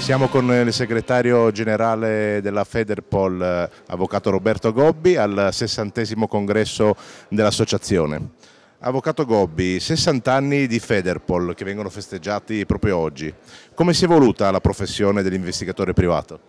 Siamo con il segretario generale della Federpol, eh, avvocato Roberto Gobbi, al sessantesimo congresso dell'associazione. Avvocato Gobbi, 60 anni di Federpol che vengono festeggiati proprio oggi. Come si è evoluta la professione dell'investigatore privato?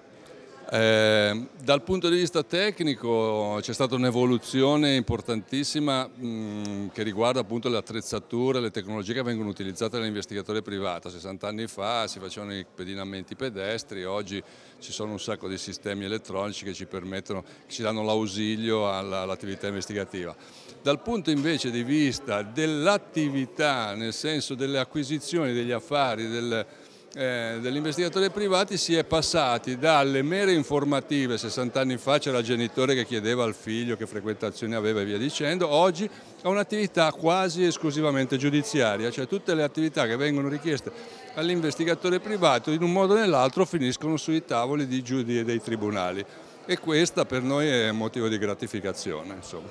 Ehm, dal punto di vista tecnico c'è stata un'evoluzione importantissima mh, mm, che riguarda appunto le attrezzature, le tecnologie che vengono utilizzate dall'investigatore privato. 60 anni fa si facevano i pedinamenti pedestri, oggi ci sono un sacco di sistemi elettronici che ci permettono, che ci danno l'ausilio all'attività investigativa. Dal punto invece di vista dell'attività, nel senso delle acquisizioni, degli affari, del, eh, degli investigatori privati si è passati dalle mere informative, 60 anni fa c'era il genitore che chiedeva al figlio che frequentazioni aveva e via dicendo, oggi a un'attività quasi esclusivamente giudiziaria, cioè tutte le attività che vengono richieste all'investigatore privato in un modo o nell'altro finiscono sui tavoli di e dei tribunali e questa per noi è motivo di gratificazione. Insomma.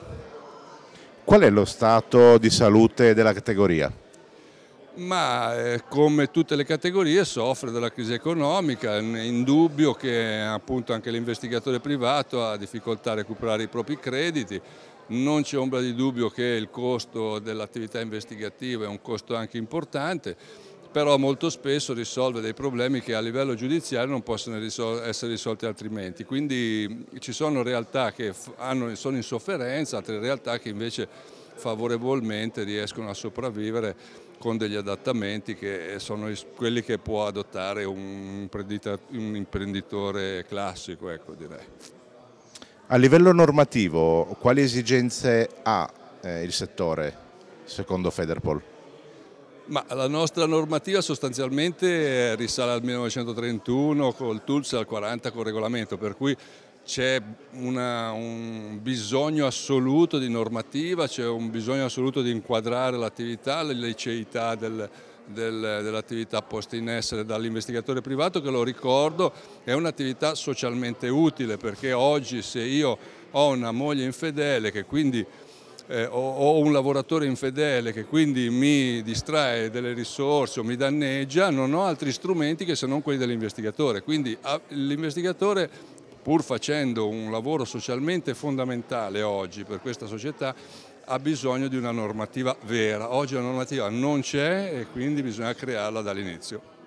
Qual è lo stato di salute della categoria? ma eh, come tutte le categorie soffre della crisi economica, è indubbio che appunto, anche l'investigatore privato ha difficoltà a recuperare i propri crediti, non c'è ombra di dubbio che il costo dell'attività investigativa è un costo anche importante, però molto spesso risolve dei problemi che a livello giudiziario non possono risol essere risolti altrimenti. Quindi ci sono realtà che hanno, sono in sofferenza, altre realtà che invece favorevolmente riescono a sopravvivere con degli adattamenti che sono quelli che può adottare un, imprenditore classico, ecco, A livello normativo, quali esigenze ha eh, il settore, secondo Federpol? Ma la nostra normativa sostanzialmente risale al 1931 col TULS e al 40 col regolamento, per cui c'è un bisogno assoluto di normativa, c'è un bisogno assoluto di inquadrare l'attività, le liceità del, del, dell'attività posta in essere dall'investigatore privato che lo ricordo è un'attività socialmente utile perché oggi se io ho una moglie infedele che quindi eh, ho, ho un lavoratore infedele che quindi mi distrae delle risorse o mi danneggia, non ho altri strumenti che se non quelli dell'investigatore. Quindi ah, l'investigatore pur facendo un lavoro socialmente fondamentale oggi per questa società, ha bisogno di una normativa vera. Oggi la normativa non c'è e quindi bisogna crearla dall'inizio.